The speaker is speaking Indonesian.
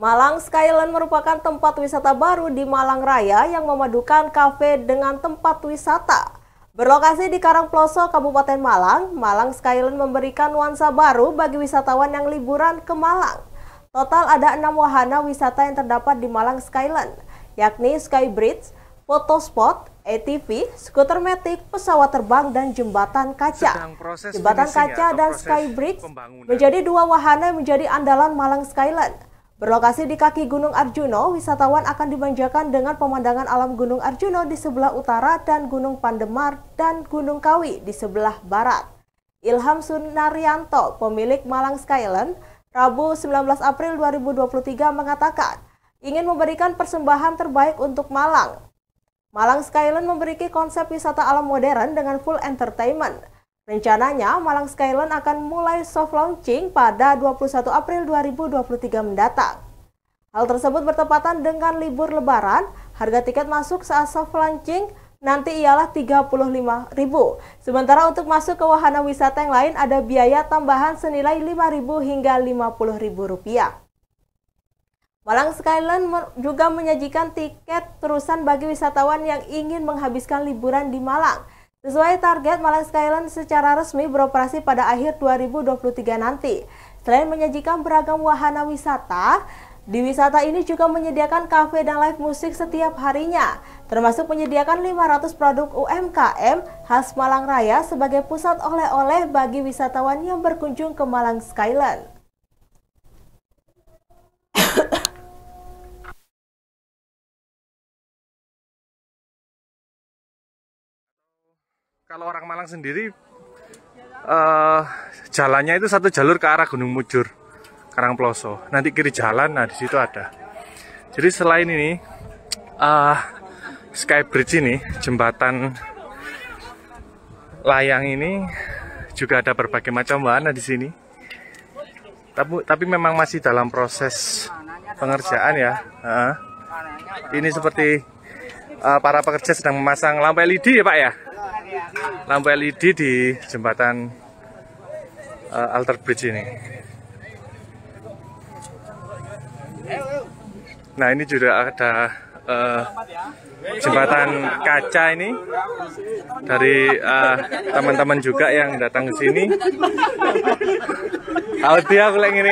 Malang Skyland merupakan tempat wisata baru di Malang Raya yang memadukan kafe dengan tempat wisata. Berlokasi di Karangploso, Kabupaten Malang, Malang Skyland memberikan nuansa baru bagi wisatawan yang liburan ke Malang. Total ada enam wahana wisata yang terdapat di Malang Skyland, yakni Skybridge, Spot, ATV, skuter metik, pesawat terbang, dan jembatan kaca. Jembatan kaca dan Skybridge menjadi dua wahana yang menjadi andalan Malang Skyland. Berlokasi di kaki Gunung Arjuno, wisatawan akan dimanjakan dengan pemandangan alam Gunung Arjuno di sebelah utara dan Gunung Pandemar dan Gunung Kawi di sebelah barat. Ilham Sunaryanto, pemilik Malang Skyland, Rabu 19 April 2023 mengatakan, ingin memberikan persembahan terbaik untuk Malang. Malang Skyland memiliki konsep wisata alam modern dengan full entertainment. Rencananya, Malang Skyline akan mulai soft launching pada 21 April 2023 mendatang. Hal tersebut bertepatan dengan libur lebaran, harga tiket masuk saat soft launching nanti ialah Rp35.000. Sementara untuk masuk ke wahana wisata yang lain ada biaya tambahan senilai Rp5.000 hingga Rp50.000. Malang Skyline juga menyajikan tiket terusan bagi wisatawan yang ingin menghabiskan liburan di Malang – Sesuai target, Malang Skyland secara resmi beroperasi pada akhir 2023 nanti. Selain menyajikan beragam wahana wisata, di wisata ini juga menyediakan kafe dan live musik setiap harinya, termasuk menyediakan 500 produk UMKM khas Malang Raya sebagai pusat oleh-oleh bagi wisatawan yang berkunjung ke Malang Skyland. Kalau orang Malang sendiri uh, jalannya itu satu jalur ke arah Gunung Mujur, Karangploso. Nanti kiri jalan, nah di situ ada. Jadi selain ini uh, skybridge ini, jembatan layang ini juga ada berbagai macam wahana di sini. Tapi, tapi memang masih dalam proses pengerjaan ya. Uh, ini seperti uh, para pekerja sedang memasang lampu LED ya Pak ya lampu LED di jembatan uh, Alter Bridge ini. Nah ini juga ada uh, jembatan kaca ini dari eh, teman-teman uh, juga yang datang ke sini. Audio aku lagi ini.